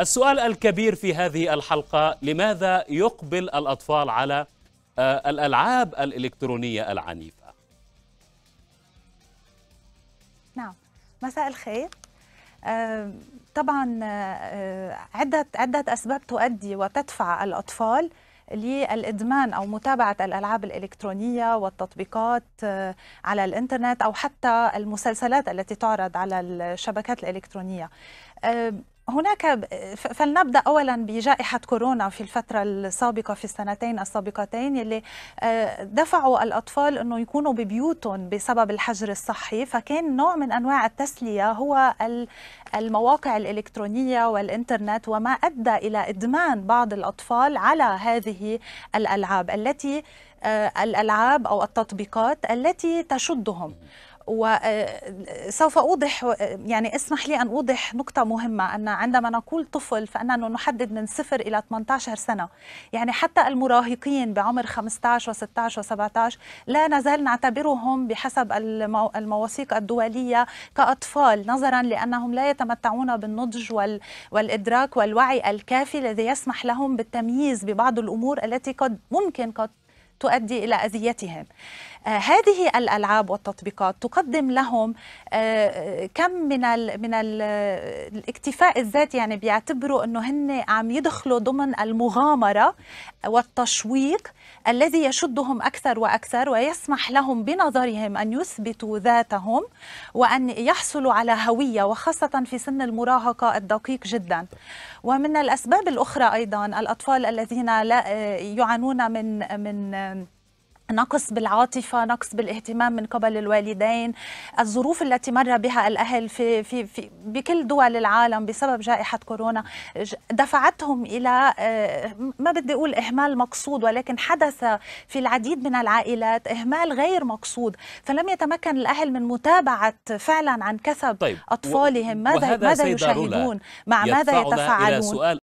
السؤال الكبير في هذه الحلقة لماذا يقبل الأطفال على آه، الألعاب الإلكترونية العنيفة نعم مساء الخير طبعا آه، آه، عدة عدة أسباب تؤدي وتدفع الأطفال للإدمان أو متابعة الألعاب الإلكترونية والتطبيقات على الإنترنت أو حتى المسلسلات التي تعرض على الشبكات الإلكترونية هناك فلنبدا اولا بجائحه كورونا في الفتره السابقه في السنتين السابقتين اللي آه، دفعوا الاطفال انه يكونوا ببيوتهم بسبب الحجر الصحي فكان نوع من انواع التسليه هو المواقع الالكترونيه والانترنت وما ادى الى ادمان بعض الاطفال على هذه الالعاب التي آه، الالعاب او التطبيقات التي تشدهم وسوف آه، أوضح يعني اسمح لي أن أوضح نقطة مهمة أن عندما نقول طفل فإننا نحدد من صفر إلى 18 سنة يعني حتى المراهقين بعمر 15 و16 و17 لا نزال نعتبرهم بحسب المواثيق الدولية كأطفال نظرا لأنهم لا يتمتعون بالنضج والإدراك والوعي الكافي الذي يسمح لهم بالتمييز ببعض الأمور التي قد ممكن قد تؤدي إلى أذيتهم آه، هذه الالعاب والتطبيقات تقدم لهم آه، كم من من الاكتفاء الذاتي يعني بيعتبروا انه هن عم يدخلوا ضمن المغامره والتشويق الذي يشدهم اكثر واكثر ويسمح لهم بنظرهم ان يثبتوا ذاتهم وان يحصلوا على هويه وخاصه في سن المراهقه الدقيق جدا ومن الاسباب الاخرى ايضا الاطفال الذين لا آه، يعانون من من نقص بالعاطفة نقص بالاهتمام من قبل الوالدين الظروف التي مر بها الأهل في, في, في بكل دول العالم بسبب جائحة كورونا دفعتهم إلى آه، ما بدي أقول إهمال مقصود ولكن حدث في العديد من العائلات إهمال غير مقصود فلم يتمكن الأهل من متابعة فعلا عن كسب طيب أطفالهم ماذا, ماذا يشاهدون مع ماذا يتفاعلون